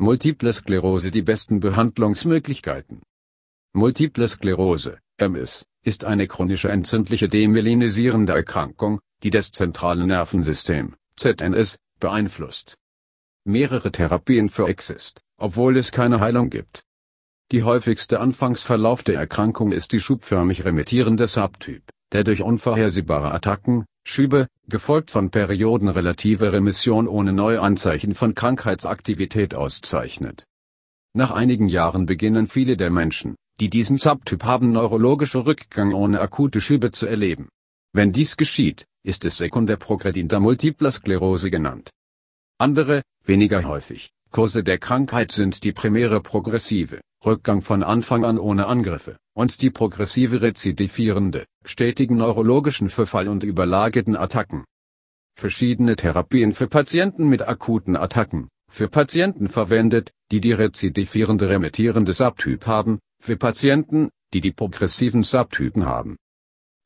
Multiple Sklerose die besten Behandlungsmöglichkeiten. Multiple Sklerose, MS, ist eine chronische entzündliche demyelinisierende Erkrankung, die das zentrale Nervensystem, ZNS, beeinflusst. Mehrere Therapien für exist, obwohl es keine Heilung gibt. Die häufigste Anfangsverlauf der Erkrankung ist die schubförmig remittierende Subtyp der durch unvorhersehbare Attacken, Schübe, gefolgt von Perioden relativer Remission ohne neue Anzeichen von Krankheitsaktivität auszeichnet. Nach einigen Jahren beginnen viele der Menschen, die diesen Subtyp haben neurologische Rückgang ohne akute Schübe zu erleben. Wenn dies geschieht, ist es sekundär progredienter Multipler Sklerose genannt. Andere, weniger häufig, Kurse der Krankheit sind die primäre progressive, Rückgang von Anfang an ohne Angriffe, und die progressive rezidivierende, stetigen neurologischen Verfall und überlageten Attacken. Verschiedene Therapien für Patienten mit akuten Attacken, für Patienten verwendet, die die rezidivierende remittierende Subtyp haben, für Patienten, die die progressiven Subtypen haben.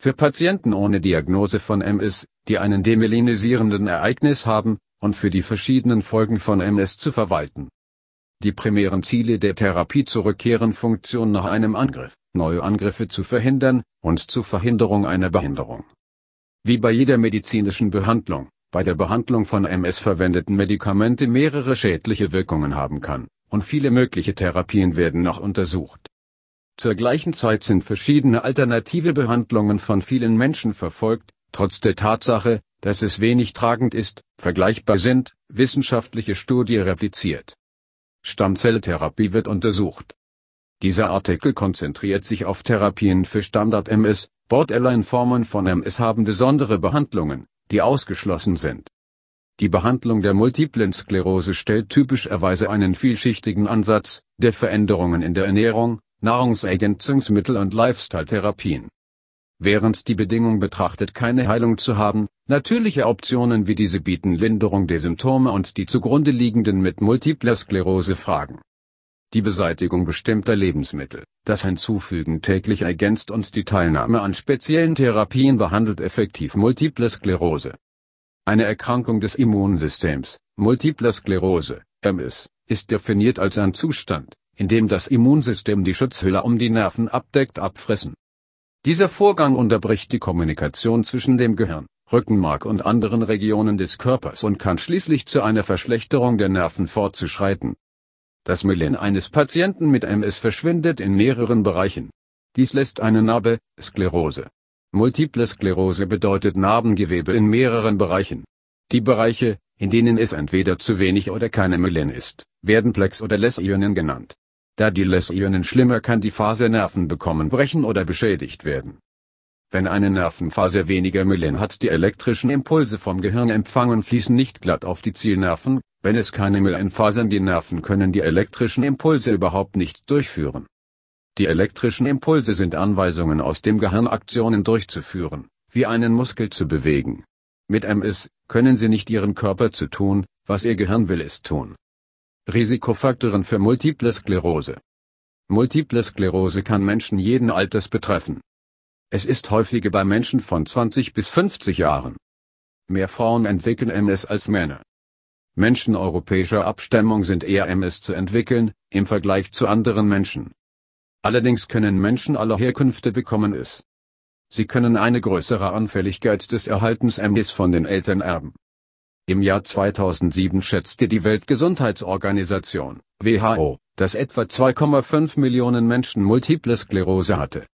Für Patienten ohne Diagnose von MS, die einen demelinisierenden Ereignis haben, und für die verschiedenen Folgen von MS zu verwalten. Die primären Ziele der Therapie zurückkehren Funktion nach einem Angriff, neue Angriffe zu verhindern, und zur Verhinderung einer Behinderung. Wie bei jeder medizinischen Behandlung, bei der Behandlung von MS verwendeten Medikamente mehrere schädliche Wirkungen haben kann, und viele mögliche Therapien werden noch untersucht. Zur gleichen Zeit sind verschiedene alternative Behandlungen von vielen Menschen verfolgt, Trotz der Tatsache, dass es wenig tragend ist, vergleichbar sind, wissenschaftliche Studie repliziert. Stammzelltherapie wird untersucht. Dieser Artikel konzentriert sich auf Therapien für Standard-MS, Borderline-Formen von MS haben besondere Behandlungen, die ausgeschlossen sind. Die Behandlung der multiplen Sklerose stellt typischerweise einen vielschichtigen Ansatz, der Veränderungen in der Ernährung, Nahrungsergänzungsmittel und Lifestyle-Therapien während die Bedingung betrachtet keine Heilung zu haben, natürliche Optionen wie diese bieten Linderung der Symptome und die zugrunde liegenden mit multipler Sklerose Fragen. Die Beseitigung bestimmter Lebensmittel, das Hinzufügen täglich ergänzt und die Teilnahme an speziellen Therapien behandelt effektiv multiple Sklerose. Eine Erkrankung des Immunsystems, Multiple Sklerose, MS, ist definiert als ein Zustand, in dem das Immunsystem die Schutzhülle um die Nerven abdeckt abfressen dieser Vorgang unterbricht die Kommunikation zwischen dem Gehirn, Rückenmark und anderen Regionen des Körpers und kann schließlich zu einer Verschlechterung der Nerven fortzuschreiten. Das Myelin eines Patienten mit MS verschwindet in mehreren Bereichen. Dies lässt eine Narbe, Sklerose. Multiple Sklerose bedeutet Narbengewebe in mehreren Bereichen. Die Bereiche, in denen es entweder zu wenig oder keine Myelin ist, werden Plex oder Lesionen genannt. Da die Läsionen schlimmer kann die Fasernerven bekommen brechen oder beschädigt werden. Wenn eine Nervenfaser weniger Myelin hat die elektrischen Impulse vom Gehirn empfangen fließen nicht glatt auf die Zielnerven, wenn es keine Myelinfasern die Nerven können die elektrischen Impulse überhaupt nicht durchführen. Die elektrischen Impulse sind Anweisungen aus dem Gehirn Aktionen durchzuführen, wie einen Muskel zu bewegen. Mit MS können sie nicht ihren Körper zu tun, was ihr Gehirn will es tun. Risikofaktoren für Multiple Sklerose Multiple Sklerose kann Menschen jeden Alters betreffen. Es ist häufiger bei Menschen von 20 bis 50 Jahren. Mehr Frauen entwickeln MS als Männer. Menschen europäischer Abstammung sind eher MS zu entwickeln, im Vergleich zu anderen Menschen. Allerdings können Menschen aller Herkünfte bekommen es. Sie können eine größere Anfälligkeit des Erhaltens MS von den Eltern erben. Im Jahr 2007 schätzte die Weltgesundheitsorganisation WHO, dass etwa 2,5 Millionen Menschen Multiple Sklerose hatte.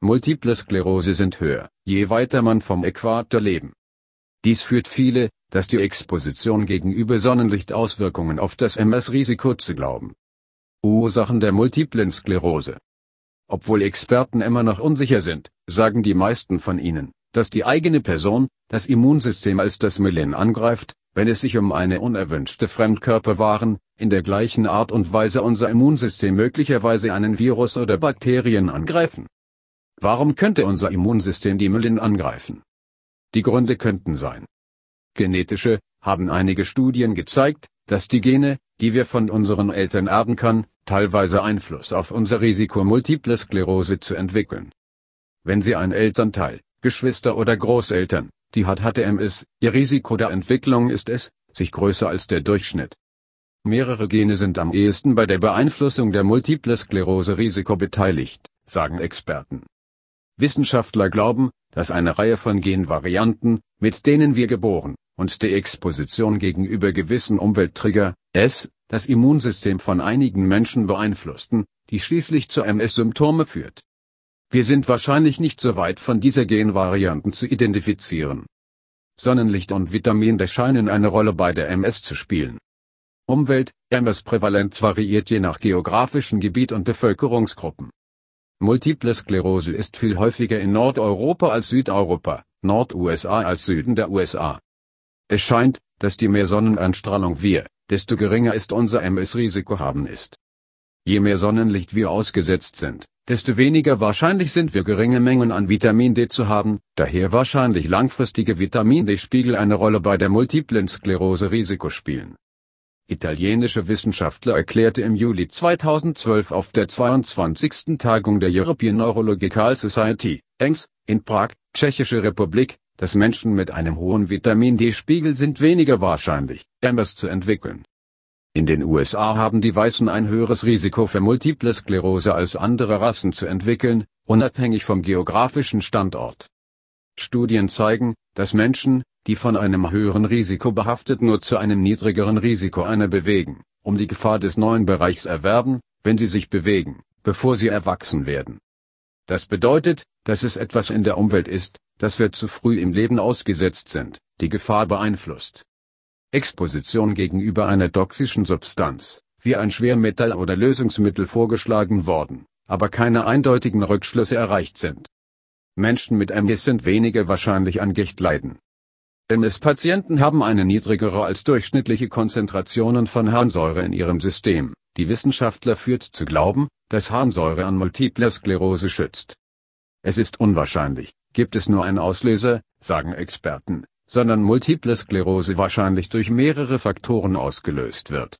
Multiple Sklerose sind höher, je weiter man vom Äquator leben. Dies führt viele, dass die Exposition gegenüber Sonnenlicht Auswirkungen auf das MS-Risiko zu glauben. Ursachen der multiplen Sklerose. Obwohl Experten immer noch unsicher sind, sagen die meisten von ihnen, dass die eigene Person, das Immunsystem als das Myelin angreift, wenn es sich um eine unerwünschte Fremdkörperwaren, in der gleichen Art und Weise unser Immunsystem möglicherweise einen Virus oder Bakterien angreifen. Warum könnte unser Immunsystem die Myelin angreifen? Die Gründe könnten sein. Genetische, haben einige Studien gezeigt, dass die Gene, die wir von unseren Eltern erben kann, teilweise Einfluss auf unser Risiko Multiple Sklerose zu entwickeln. Wenn Sie ein Elternteil, Geschwister oder Großeltern, die hat HTMS, ihr Risiko der Entwicklung ist es, sich größer als der Durchschnitt. Mehrere Gene sind am ehesten bei der Beeinflussung der Multiple Sklerose Risiko beteiligt, sagen Experten. Wissenschaftler glauben, dass eine Reihe von Genvarianten, mit denen wir geboren, und die Exposition gegenüber gewissen Umwelttrigger, es, das Immunsystem von einigen Menschen beeinflussten, die schließlich zu MS-Symptome führt. Wir sind wahrscheinlich nicht so weit von dieser Genvarianten zu identifizieren. Sonnenlicht und Vitamine scheinen eine Rolle bei der MS zu spielen. Umwelt, MS-Prävalenz variiert je nach geografischem Gebiet und Bevölkerungsgruppen. Multiple Sklerose ist viel häufiger in Nordeuropa als Südeuropa, Nord-USA als Süden der USA. Es scheint, dass je mehr Sonneneinstrahlung wir, desto geringer ist unser MS-Risiko haben ist. Je mehr Sonnenlicht wir ausgesetzt sind, desto weniger wahrscheinlich sind wir geringe Mengen an Vitamin D zu haben, daher wahrscheinlich langfristige Vitamin D-Spiegel eine Rolle bei der multiplen Sklerose-Risiko spielen. Italienische Wissenschaftler erklärte im Juli 2012 auf der 22. Tagung der European Neurological Society, ENGS, in Prag, Tschechische Republik, dass Menschen mit einem hohen Vitamin D-Spiegel sind weniger wahrscheinlich, MS zu entwickeln. In den USA haben die Weißen ein höheres Risiko für multiple Sklerose als andere Rassen zu entwickeln, unabhängig vom geografischen Standort. Studien zeigen, dass Menschen, die von einem höheren Risiko behaftet nur zu einem niedrigeren Risiko einer bewegen, um die Gefahr des neuen Bereichs erwerben, wenn sie sich bewegen, bevor sie erwachsen werden. Das bedeutet, dass es etwas in der Umwelt ist, das wir zu früh im Leben ausgesetzt sind, die Gefahr beeinflusst. Exposition gegenüber einer toxischen Substanz, wie ein Schwermetall oder Lösungsmittel vorgeschlagen worden, aber keine eindeutigen Rückschlüsse erreicht sind. Menschen mit MS sind weniger wahrscheinlich an Gicht leiden. MS-Patienten haben eine niedrigere als durchschnittliche Konzentrationen von Harnsäure in ihrem System. Die Wissenschaftler führt zu glauben, dass Harnsäure an multipler Sklerose schützt. Es ist unwahrscheinlich, gibt es nur einen Auslöser, sagen Experten, sondern Multiple Sklerose wahrscheinlich durch mehrere Faktoren ausgelöst wird.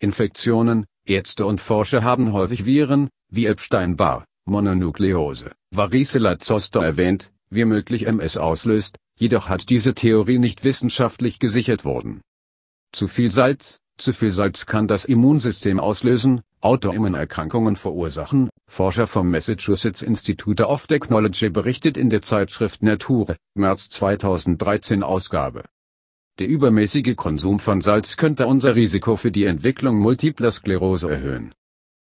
Infektionen, Ärzte und Forscher haben häufig Viren, wie Epstein-Barr, Mononukleose, Varicella zoster erwähnt, wie möglich MS auslöst, jedoch hat diese Theorie nicht wissenschaftlich gesichert worden. Zu viel Salz, zu viel Salz kann das Immunsystem auslösen, Autoimmunerkrankungen verursachen Forscher vom Massachusetts Institute of Technology berichtet in der Zeitschrift Nature, März 2013 Ausgabe. Der übermäßige Konsum von Salz könnte unser Risiko für die Entwicklung multipler Sklerose erhöhen